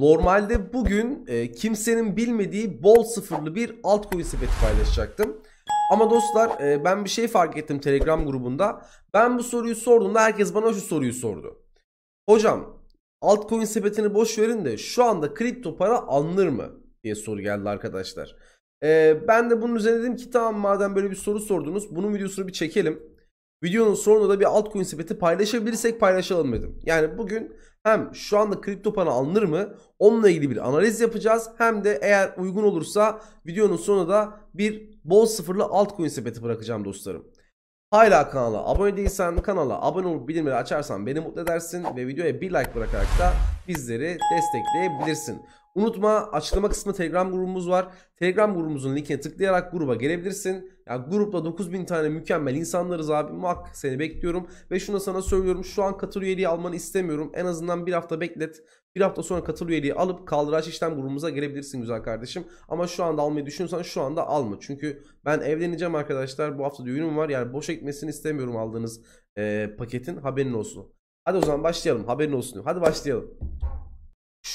Normalde bugün e, kimsenin bilmediği bol sıfırlı bir altcoin sepeti paylaşacaktım. Ama dostlar e, ben bir şey fark ettim Telegram grubunda. Ben bu soruyu sorduğumda herkes bana şu soruyu sordu. Hocam altcoin sepetini boş verin de şu anda kripto para alınır mı? diye soru geldi arkadaşlar. E, ben de bunun üzerine dedim ki tamam madem böyle bir soru sordunuz bunun videosunu bir çekelim. Videonun sonunda da bir altcoin sepeti paylaşabilirsek paylaşalım dedim. Yani bugün hem şu anda kripto para alınır mı onunla ilgili bir analiz yapacağız. Hem de eğer uygun olursa videonun sonunda da bir bol sıfırlı altcoin sepeti bırakacağım dostlarım. Hala kanala abone değilsen kanala abone olup bildirimleri açarsan beni mutlu edersin ve videoya bir like bırakarak da bizleri destekleyebilirsin. Unutma açıklama kısmında Telegram grubumuz var. Telegram grubumuzun linkine tıklayarak gruba gelebilirsin. Ya grupta grupla 9000 tane mükemmel insanlarız abi. Muhakkak seni bekliyorum. Ve şunu sana söylüyorum. Şu an katıl üyeliği almanı istemiyorum. En azından bir hafta beklet. Bir hafta sonra katıl üyeliği alıp kaldıraç işlem grubumuza gelebilirsin güzel kardeşim. Ama şu anda almayı düşünüyorsan şu anda alma. Çünkü ben evleneceğim arkadaşlar. Bu hafta düğünüm var. Yani boş ekmesini istemiyorum aldığınız e, paketin. Haberin olsun. Hadi o zaman başlayalım. Haberin olsun. Hadi başlayalım.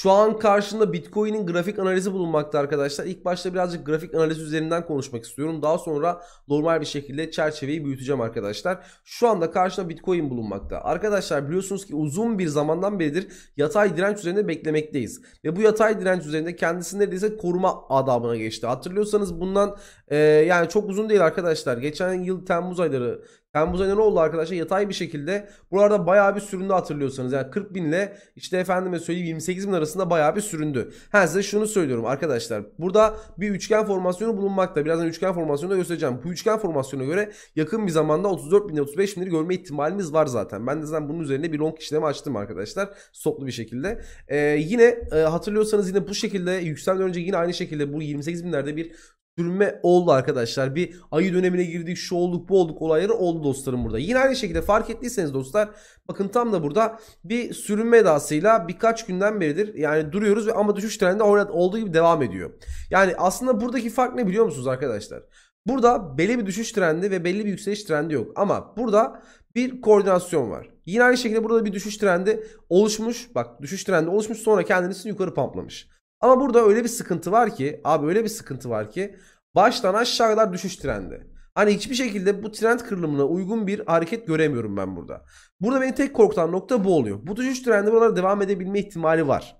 Şu an karşında Bitcoin'in grafik analizi bulunmakta arkadaşlar. İlk başta birazcık grafik analizi üzerinden konuşmak istiyorum. Daha sonra normal bir şekilde çerçeveyi büyüteceğim arkadaşlar. Şu anda karşında Bitcoin bulunmakta. Arkadaşlar biliyorsunuz ki uzun bir zamandan beridir yatay direnç üzerinde beklemekteyiz. Ve bu yatay direnç üzerinde kendisi neredeyse koruma adabına geçti. Hatırlıyorsanız bundan e, yani çok uzun değil arkadaşlar. Geçen yıl Temmuz ayları Temmuz ayında ne oldu arkadaşlar? Yatay bir şekilde buralarda bayağı bir süründü hatırlıyorsanız. Yani 40 bin ile işte efendime söyleyeyim 28 bin arasında bayağı bir süründü. Ha size şunu söylüyorum arkadaşlar. Burada bir üçgen formasyonu bulunmakta. Birazdan üçgen formasyonu da göstereceğim. Bu üçgen formasyonuna göre yakın bir zamanda 34 bin 35 binleri görme ihtimalimiz var zaten. Ben de zaten bunun üzerine bir long işlemi açtım arkadaşlar. soplu bir şekilde. Ee, yine e, hatırlıyorsanız yine bu şekilde yükselmeden önce yine aynı şekilde bu 28 binlerde bir sürme oldu arkadaşlar. Bir ayı dönemine girdik şu olduk bu olduk olayları oldu dostlarım burada. Yine aynı şekilde fark ettiyseniz dostlar bakın tam da burada bir sürünme edasıyla birkaç günden beridir yani duruyoruz ve ama düşüş trendi olduğu gibi devam ediyor. Yani aslında buradaki fark ne biliyor musunuz arkadaşlar? Burada belli bir düşüş trendi ve belli bir yükseliş trendi yok. Ama burada bir koordinasyon var. Yine aynı şekilde burada bir düşüş trendi oluşmuş. Bak düşüş trendi oluşmuş sonra kendisini yukarı pamplamış. Ama burada öyle bir sıkıntı var ki abi öyle bir sıkıntı var ki baştan aşağı kadar düşüş trendi. Hani hiçbir şekilde bu trend kırılımına uygun bir hareket göremiyorum ben burada. Burada beni tek korkutan nokta bu oluyor. Bu düşüş trendi buralara devam edebilme ihtimali var.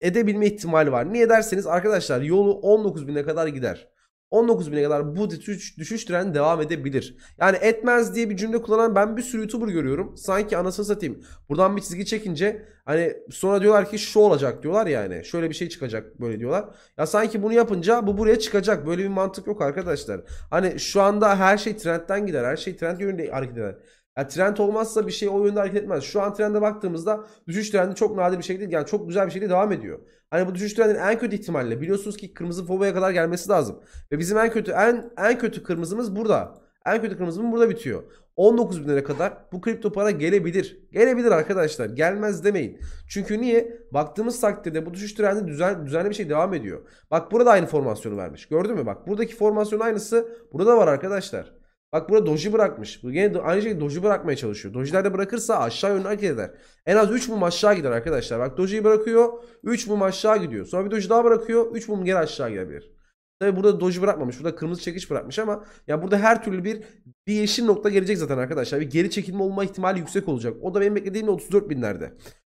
Edebilme ihtimali var. Niye derseniz arkadaşlar yolu 19.000'e kadar gider. 19.000'e kadar bu düşüş, düşüş treni devam edebilir. Yani etmez diye bir cümle kullanan ben bir sürü YouTuber görüyorum. Sanki anasını satayım. Buradan bir çizgi çekince hani sonra diyorlar ki şu olacak diyorlar yani. Şöyle bir şey çıkacak böyle diyorlar. Ya sanki bunu yapınca bu buraya çıkacak. Böyle bir mantık yok arkadaşlar. Hani şu anda her şey trendten gider. Her şey trend yönünde hareket eder. Yani trend olmazsa bir şey o yönde hareket etmez. Şu an trende baktığımızda düşüş trendi çok nadir bir şekilde yani çok güzel bir şekilde devam ediyor. Hani bu düşüş trendinin en kötü ihtimalle biliyorsunuz ki kırmızı foboya kadar gelmesi lazım. Ve bizim en kötü en en kötü kırmızımız burada. En kötü kırmızımız burada bitiyor. 19 bin lira kadar bu kripto para gelebilir. Gelebilir arkadaşlar. Gelmez demeyin. Çünkü niye? Baktığımız takdirde bu düşüş trendi düzen, düzenli bir şey devam ediyor. Bak burada aynı formasyonu vermiş. Gördün mü? Bak buradaki formasyon aynısı burada da var arkadaşlar. Bak burada doji bırakmış. Bu gene aynı şekilde doji bırakmaya çalışıyor. Dojiler de bırakırsa aşağı yönlü hareket eder. En az 3 mum aşağı gider arkadaşlar. Bak dojiyi bırakıyor. 3 mum aşağı gidiyor. Sonra bir doji daha bırakıyor. 3 mum geri aşağı gidebilir. Tabi burada doji bırakmamış. Burada kırmızı çekiş bırakmış ama ya burada her türlü bir bir yeşil nokta gelecek zaten arkadaşlar. Bir geri çekilme olma ihtimali yüksek olacak. O da benim beklediğim 34 binlerde.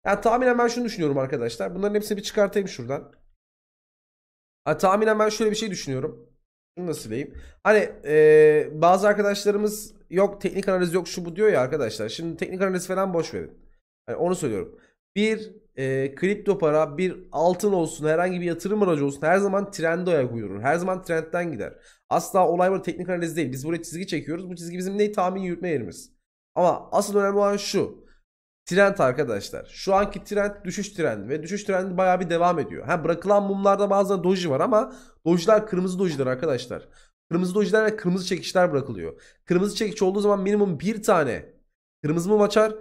Yani tahminen ben şunu düşünüyorum arkadaşlar. Bunların hepsini bir çıkartayım şuradan. Ha, tahminen ben şöyle bir şey düşünüyorum nasıl diyeyim? Hani e, bazı arkadaşlarımız yok teknik analiz yok şu bu diyor ya arkadaşlar. Şimdi teknik analiz falan boş verin. Yani onu söylüyorum. Bir e, kripto para, bir altın olsun, herhangi bir yatırım aracı olsun her zaman trende ayak uydurur. Her zaman trendten gider. Asla olay burada teknik analiz değil. Biz buraya çizgi çekiyoruz. Bu çizgi bizim neyi tahmin yürütme yerimiz. Ama asıl önemli olan şu trend arkadaşlar. Şu anki trend düşüş trendi ve düşüş trendi baya bir devam ediyor. Ha bırakılan mumlarda bazen doji var ama dojiler kırmızı dojiler arkadaşlar. Kırmızı dojiler ve kırmızı çekişler bırakılıyor. Kırmızı çekiş olduğu zaman minimum bir tane kırmızı mum açar.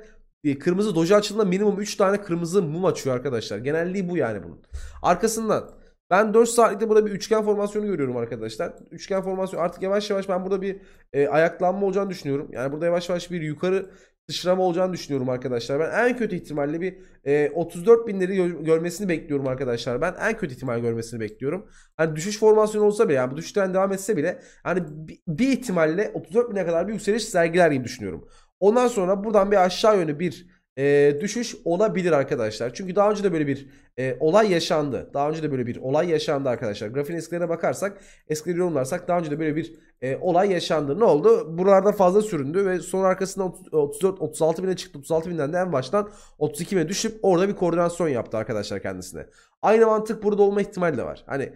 E, kırmızı doji açıldığında minimum 3 tane kırmızı mum açıyor arkadaşlar. Genelliği bu yani bunun. Arkasından ben 4 saatlikte burada bir üçgen formasyonu görüyorum arkadaşlar. Üçgen formasyonu artık yavaş yavaş ben burada bir e, ayaklanma olacağını düşünüyorum. Yani burada yavaş yavaş bir yukarı sıçrama olacağını düşünüyorum arkadaşlar. Ben en kötü ihtimalle bir e, 34 binleri gö- görmesini bekliyorum arkadaşlar. Ben en kötü ihtimal görmesini bekliyorum. Hani düşüş formasyonu olsa bile yani bu düşüşten devam etse bile hani bir ihtimalle 34 bine kadar bir yükseliş sergiler gibi düşünüyorum. Ondan sonra buradan bir aşağı yönü bir e, düşüş olabilir arkadaşlar. Çünkü daha önce de böyle bir e, olay yaşandı. Daha önce de böyle bir olay yaşandı arkadaşlar. Grafiğin eskilerine bakarsak, eskileri yorumlarsak daha önce de böyle bir e, olay yaşandı. Ne oldu? Buralarda fazla süründü ve sonra arkasında 34 36 bine çıktı. 36 binden de en baştan 32 bine düşüp orada bir koordinasyon yaptı arkadaşlar kendisine. Aynı mantık burada olma ihtimali de var. Hani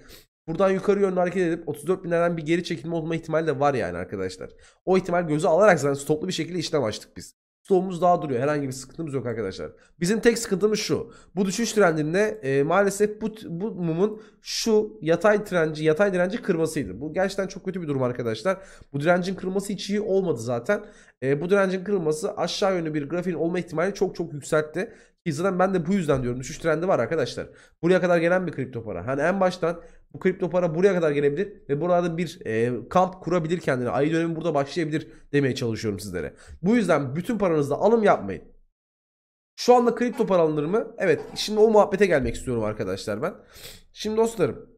Buradan yukarı yönlü hareket edip 34 binlerden bir geri çekilme olma ihtimali de var yani arkadaşlar. O ihtimal gözü alarak zaten toplu bir şekilde işlem açtık biz stoğumuz daha duruyor. Herhangi bir sıkıntımız yok arkadaşlar. Bizim tek sıkıntımız şu. Bu düşüş trendinde e, maalesef bu, bu mumun şu yatay direnci, yatay direnci kırmasıydı. Bu gerçekten çok kötü bir durum arkadaşlar. Bu direncin kırılması hiç iyi olmadı zaten. E, bu direncin kırılması aşağı yönlü bir grafiğin olma ihtimali çok çok yükseltti. Ki zaten ben de bu yüzden diyorum düşüş trendi var arkadaşlar. Buraya kadar gelen bir kripto para. Hani en baştan bu kripto para buraya kadar gelebilir ve burada bir e, kamp kurabilir kendine. Ayı dönemi burada başlayabilir demeye çalışıyorum sizlere. Bu yüzden bütün paranızda alım yapmayın. Şu anda kripto para alınır mı? Evet. Şimdi o muhabbete gelmek istiyorum arkadaşlar ben. Şimdi dostlarım.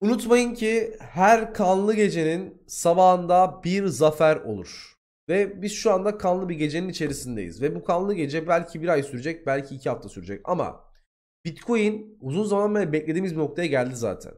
Unutmayın ki her kanlı gecenin sabahında bir zafer olur. Ve biz şu anda kanlı bir gecenin içerisindeyiz. Ve bu kanlı gece belki bir ay sürecek, belki iki hafta sürecek. Ama Bitcoin uzun zaman beri beklediğimiz bir noktaya geldi zaten.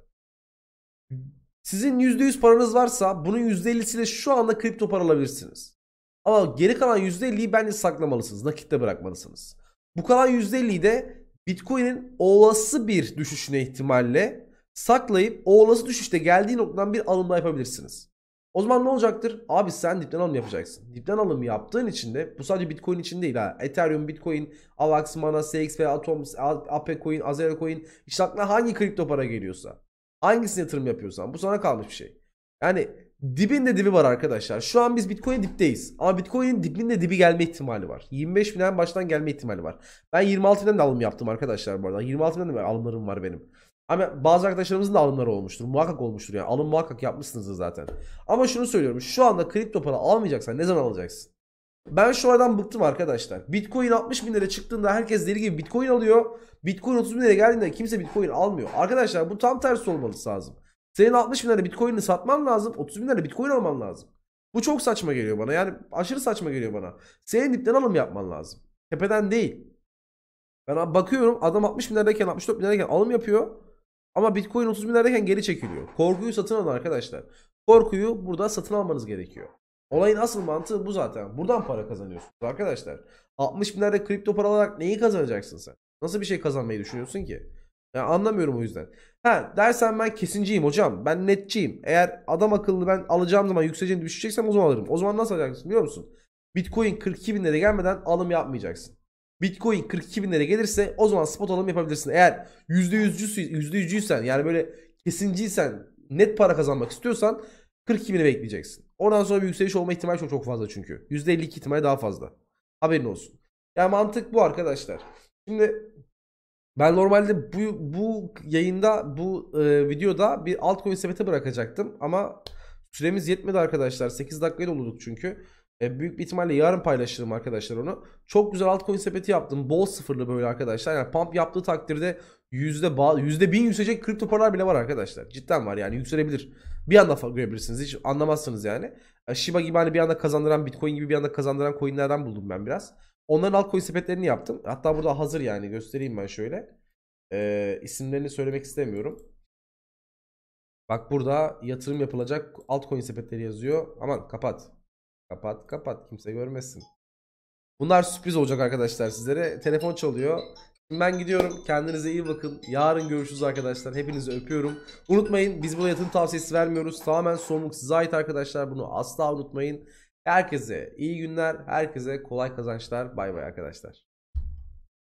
Sizin %100 paranız varsa bunun %50'siyle şu anda kripto para alabilirsiniz. Ama geri kalan %50'yi bence saklamalısınız. Nakitte bırakmalısınız. Bu kalan %50'yi de Bitcoin'in olası bir düşüşüne ihtimalle saklayıp o olası düşüşte geldiği noktadan bir alımla yapabilirsiniz. O zaman ne olacaktır? Abi sen dipten alım yapacaksın. Dipten alım yaptığın için de bu sadece Bitcoin için değil ha. Ethereum, Bitcoin, Avax, Mana, CXP, Atom, Ape Coin, Azera Coin. İşte aklına hangi kripto para geliyorsa. Hangisine yatırım yapıyorsan. Bu sana kalmış bir şey. Yani dibinde dibi var arkadaşlar. Şu an biz Bitcoin'e dipteyiz. Ama Bitcoin'in dibinde dibi gelme ihtimali var. 25 binden baştan gelme ihtimali var. Ben 26 binden de alım yaptım arkadaşlar bu arada. 26 binden de alımlarım var benim. Ama bazı arkadaşlarımızın da alımları olmuştur. Muhakkak olmuştur yani. Alım muhakkak yapmışsınızdır zaten. Ama şunu söylüyorum. Şu anda kripto para almayacaksan ne zaman alacaksın? Ben şu aradan bıktım arkadaşlar. Bitcoin 60 bin lira çıktığında herkes deli gibi Bitcoin alıyor. Bitcoin 30 bin lira geldiğinde kimse Bitcoin almıyor. Arkadaşlar bu tam tersi olmalısı lazım. Senin 60 bin lira Bitcoin'ini satman lazım. 30 bin lira Bitcoin alman lazım. Bu çok saçma geliyor bana. Yani aşırı saçma geliyor bana. Senin dipten alım yapman lazım. Tepeden değil. Ben bakıyorum adam 60 bin liradayken 64 bin liradayken alım yapıyor. Ama Bitcoin 30 binlerdeyken geri çekiliyor. Korkuyu satın alın arkadaşlar. Korkuyu burada satın almanız gerekiyor. Olayın asıl mantığı bu zaten. Buradan para kazanıyorsunuz arkadaşlar. 60 binlerde kripto para olarak neyi kazanacaksın sen? Nasıl bir şey kazanmayı düşünüyorsun ki? Yani anlamıyorum o yüzden. Ha dersen ben kesinciyim hocam. Ben netçiyim. Eğer adam akıllı ben alacağım zaman yükseleceğini düşeceksem o zaman alırım. O zaman nasıl alacaksın biliyor musun? Bitcoin 42 bin lira gelmeden alım yapmayacaksın. Bitcoin 42 bin lira gelirse o zaman spot alım yapabilirsin. Eğer %100'cüysen yani böyle kesinciysen net para kazanmak istiyorsan 42 bini bekleyeceksin. Oradan sonra bir yükseliş olma ihtimali çok çok fazla çünkü. %52 ihtimali daha fazla. Haberin olsun. Yani mantık bu arkadaşlar. Şimdi ben normalde bu, bu yayında bu e, videoda bir altcoin sepeti bırakacaktım ama süremiz yetmedi arkadaşlar. 8 dakikaya doldurduk çünkü. E, büyük bir ihtimalle yarın paylaşırım arkadaşlar onu. Çok güzel altcoin sepeti yaptım. Bol sıfırlı böyle arkadaşlar. Yani pump yaptığı takdirde yüzde, bağlı, yüzde bin yükselecek kripto paralar bile var arkadaşlar. Cidden var yani yükselebilir. Bir anda görebilirsiniz. Hiç anlamazsınız yani. E, Shiba gibi hani bir anda kazandıran Bitcoin gibi bir anda kazandıran coinlerden buldum ben biraz. Onların altcoin sepetlerini yaptım. Hatta burada hazır yani göstereyim ben şöyle. E, isimlerini söylemek istemiyorum. Bak burada yatırım yapılacak altcoin sepetleri yazıyor. Aman kapat. Kapat kapat kimse görmesin. Bunlar sürpriz olacak arkadaşlar sizlere. Telefon çalıyor. ben gidiyorum. Kendinize iyi bakın. Yarın görüşürüz arkadaşlar. Hepinizi öpüyorum. Unutmayın biz burada yatırım tavsiyesi vermiyoruz. Tamamen sorumluluk size ait arkadaşlar. Bunu asla unutmayın. Herkese iyi günler. Herkese kolay kazançlar. Bay bay arkadaşlar.